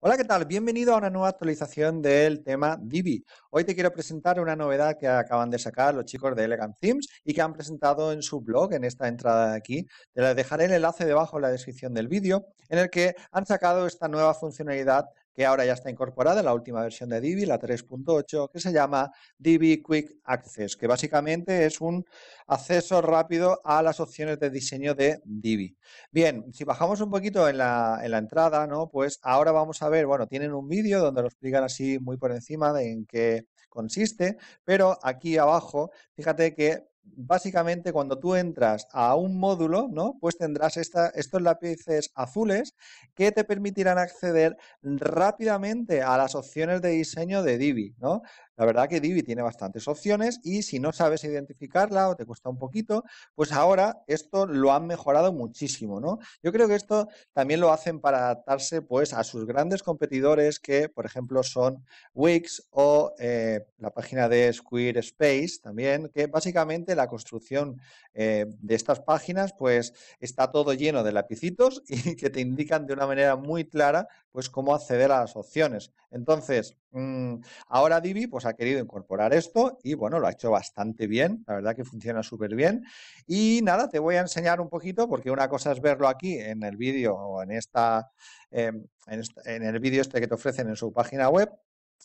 Hola, ¿qué tal? Bienvenido a una nueva actualización del tema Divi. Hoy te quiero presentar una novedad que acaban de sacar los chicos de Elegant Themes y que han presentado en su blog, en esta entrada de aquí. Te dejaré el enlace debajo en la descripción del vídeo, en el que han sacado esta nueva funcionalidad que ahora ya está incorporada en la última versión de Divi, la 3.8, que se llama Divi Quick Access, que básicamente es un acceso rápido a las opciones de diseño de Divi. Bien, si bajamos un poquito en la, entrada, ¿no? pues ahora vamos a ver, bueno, tienen un vídeo donde lo explican así muy por encima de en qué consiste, pero aquí abajo, fíjate que básicamente cuando tú entras a un módulo, ¿no? Pues tendrás estos lápices azules que te permitirán acceder rápidamente a las opciones de diseño de Divi, ¿no? La verdad que Divi tiene bastantes opciones y si no sabes identificarla o te cuesta un poquito, pues ahora esto lo han mejorado muchísimo, ¿no? Yo creo que esto también lo hacen para adaptarse pues a sus grandes competidores que, por ejemplo, son Wix o eh, la página de Square también, que básicamente la construcción eh, de estas páginas, pues está todo lleno de lapicitos y que te indican de una manera muy clara pues cómo acceder a las opciones. Entonces, mm, ahora Divi pues ha querido incorporar esto y bueno, lo ha hecho bastante bien, la verdad que funciona súper bien. Y nada, te voy a enseñar un poquito porque una cosa es verlo aquí en el vídeo o en esta, em, en, en el vídeo este que te ofrecen en su página web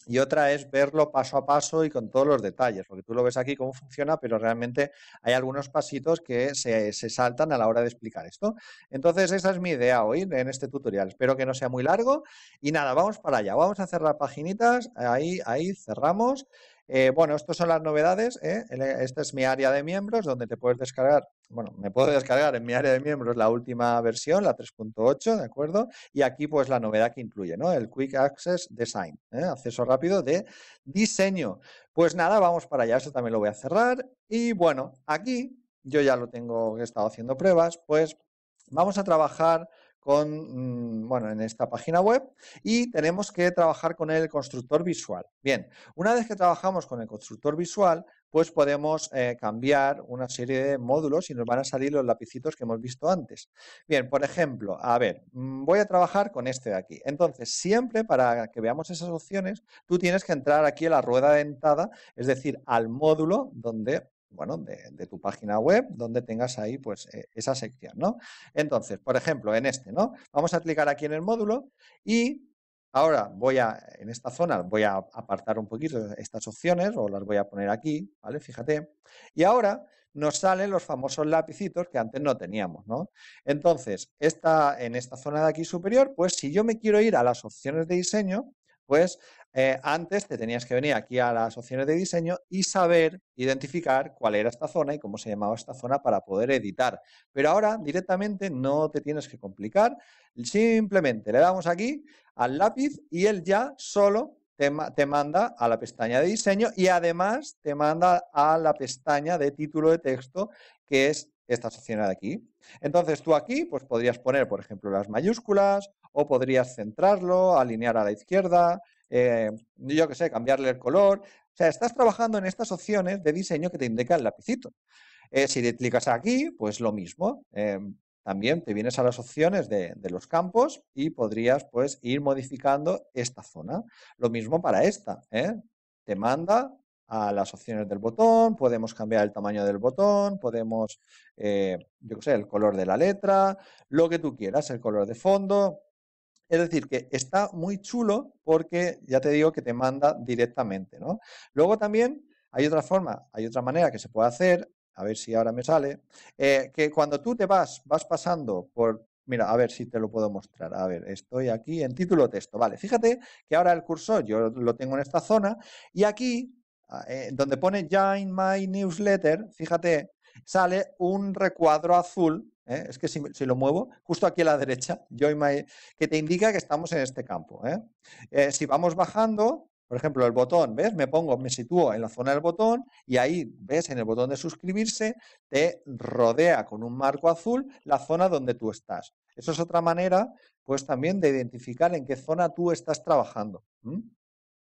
y otra es verlo paso a paso y con todos los detalles, porque tú lo ves aquí cómo funciona, pero realmente hay algunos pasitos que se, saltan a la hora de explicar esto. Entonces esa es mi idea hoy en este tutorial, espero que no sea muy largo y nada, vamos para allá, vamos a cerrar paginitas, ahí, ahí cerramos. Eh, bueno, estas son las novedades. ¿eh? Esta es mi área de miembros, donde te puedes descargar, bueno, me puedo descargar en mi área de miembros la última versión, la 3.8, ¿de acuerdo? Y aquí pues la novedad que incluye, ¿no? El Quick Access Design, ¿eh? acceso rápido de diseño. Pues nada, vamos para allá, eso también lo voy a cerrar. Y bueno, aquí yo ya lo tengo, he estado haciendo pruebas, pues vamos a trabajar con, mm, bueno, en esta página web y tenemos que trabajar con el constructor visual. Bien, una vez que trabajamos con el constructor visual, pues podemos eh, cambiar una serie de módulos y nos van a salir los lapicitos que hemos visto antes. Bien, por ejemplo, a ver, mm, voy a trabajar con este de aquí. Entonces, siempre para que veamos esas opciones, tú tienes que entrar aquí a la rueda dentada, es decir, al módulo donde bueno, de, tu página web, donde tengas ahí pues eh, esa sección, ¿no? Entonces, por ejemplo, en este, ¿no? Vamos a clicar aquí en el módulo y ahora voy a, en esta zona, voy a apartar un poquito estas opciones o las voy a poner aquí, ¿vale? Fíjate. Y ahora nos salen los famosos lapicitos que antes no teníamos, ¿no? Entonces, esta, en esta zona de aquí superior, pues si yo me quiero ir a las opciones de diseño, pues eh, antes te tenías que venir aquí a las opciones de diseño y saber identificar cuál era esta zona y cómo se llamaba esta zona para poder editar. Pero ahora directamente no te tienes que complicar, simplemente le damos aquí al lápiz y él ya solo te, te manda a la pestaña de diseño y además te manda a la pestaña de título de texto que es esta sección de aquí. Entonces tú aquí pues podrías poner, por ejemplo, las mayúsculas o podrías centrarlo, alinear a la izquierda, eh, yo que sé, cambiarle el color. O sea, estás trabajando en estas opciones de diseño que te indica el lapicito. Eh, si le clicas aquí, pues lo mismo. Eh, también te vienes a las opciones de, los campos y podrías pues ir modificando esta zona. Lo mismo para esta. Te manda a las opciones del botón, podemos cambiar el tamaño del botón, podemos, yo que sé, el color de la letra, lo que tú quieras, el color de fondo, es decir, que está muy chulo porque ya te digo que te manda directamente, ¿no? Luego también hay otra forma, hay otra manera que se puede hacer, a ver si ahora me sale, eh, que cuando tú te vas, vas pasando por, mira, a ver si te lo puedo mostrar, a ver, estoy aquí en título texto, vale, fíjate que ahora el cursor yo lo tengo en esta zona y aquí, ah, eh, donde pone Join My Newsletter, fíjate, sale un recuadro azul ¿eh? Es que si, lo muevo, justo aquí a la derecha, que te indica que estamos en este campo. ¿eh? Eh, si vamos bajando, por ejemplo, el botón, ¿ves? Me pongo, me sitúo en la zona del botón y ahí, ¿ves? En el botón de suscribirse, te rodea con un marco azul la zona donde tú estás. Eso es otra manera, pues también de identificar en qué zona tú estás trabajando.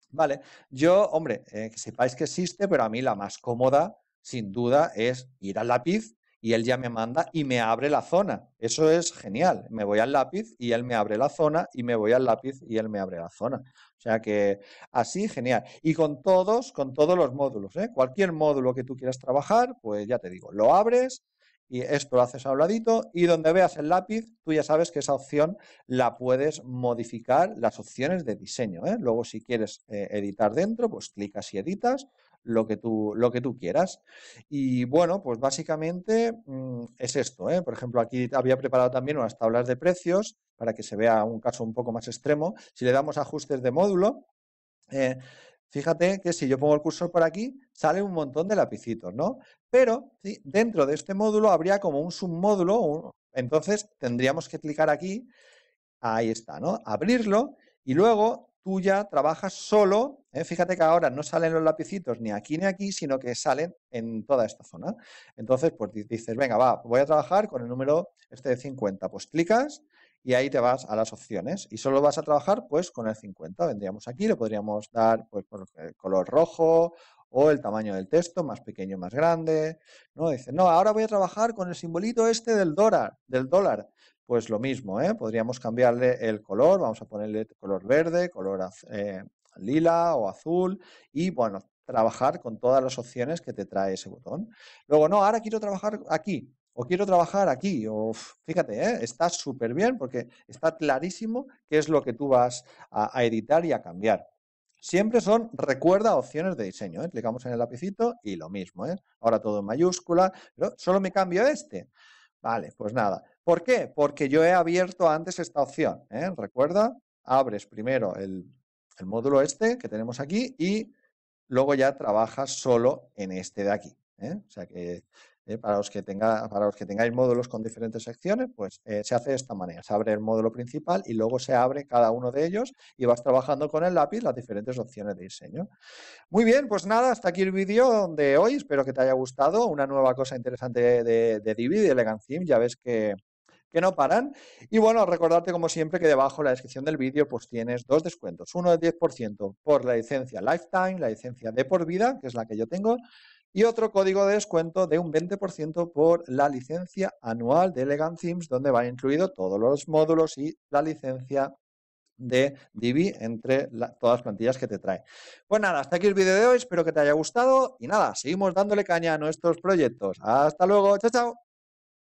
Vale, yo, hombre, que sepáis que existe, pero a mí la más cómoda, sin duda, es ir al lápiz y él ya me manda y me abre la zona. Eso es genial. Me voy al lápiz y él me abre la zona y me voy al lápiz y él me abre la zona. O sea que así, genial. Y con todos, con todos los módulos. ¿eh? Cualquier módulo que tú quieras trabajar, pues ya te digo, lo abres y esto lo haces a un y donde veas el lápiz, tú ya sabes que esa opción la puedes modificar las opciones de diseño. ¿eh? Luego si quieres eh, editar dentro, pues clicas y editas lo que tú, lo que tú quieras. Y bueno, pues básicamente mm, es esto. ¿eh? Por ejemplo, aquí había preparado también unas tablas de precios para que se vea un caso un poco más extremo. Si le damos ajustes de módulo, eh, fíjate que si yo pongo el cursor por aquí, sale un montón de lapicitos, ¿no? Pero dentro de este módulo habría como un submódulo, entonces tendríamos que clicar aquí, ahí está, ¿no? Abrirlo y luego tú ya trabajas solo ¿eh? Fíjate que ahora no salen los lapicitos ni aquí ni aquí, sino que salen en toda esta zona. Entonces, pues dices, venga, va, voy a trabajar con el número este de 50. Pues clicas y ahí te vas a las opciones y solo vas a trabajar pues con el 50. Vendríamos aquí, le podríamos dar pues por el color rojo o el tamaño del texto, más pequeño, más grande. ¿no? Dice, no, ahora voy a trabajar con el simbolito este del dólar, del dólar. Pues lo mismo, ¿eh? podríamos cambiarle el color, vamos a ponerle color verde, color azul. Eh, lila o azul y bueno, trabajar con todas las opciones que te trae ese botón. Luego, no, ahora quiero trabajar aquí o quiero trabajar aquí o fíjate, ¿eh? está súper bien porque está clarísimo qué es lo que tú vas a, editar y a cambiar. Siempre son, recuerda, opciones de diseño. ¿eh? Clicamos en el lapicito y lo mismo. ¿eh? Ahora todo en mayúscula, pero solo me cambio este. Vale, pues nada. ¿Por qué? Porque yo he abierto antes esta opción. Recuerda, abres primero el el módulo este que tenemos aquí y luego ya trabajas solo en este de aquí. ¿eh? O sea que eh, para, los que tenga, para los que tengáis módulos con diferentes secciones, pues eh, se hace de esta manera. Se abre el módulo principal y luego se abre cada uno de ellos y vas trabajando con el lápiz las diferentes opciones de diseño. Muy bien, pues nada, hasta aquí el vídeo de hoy. Espero que te haya gustado. Una nueva cosa interesante de, de Divi, de Elegant Theme. Ya ves que que no paran. Y bueno, recordarte como siempre que debajo en la descripción del vídeo pues tienes dos descuentos. Uno de 10% por la licencia Lifetime, la licencia de por vida, que es la que yo tengo, y otro código de descuento de un 20% por la licencia anual de Elegant Themes, donde van incluido todos los módulos y la licencia de Divi entre todas las plantillas que te trae. Pues nada, hasta aquí el vídeo de hoy, espero que te haya gustado y nada, seguimos dándole caña a nuestros proyectos. Hasta luego, chao, chao.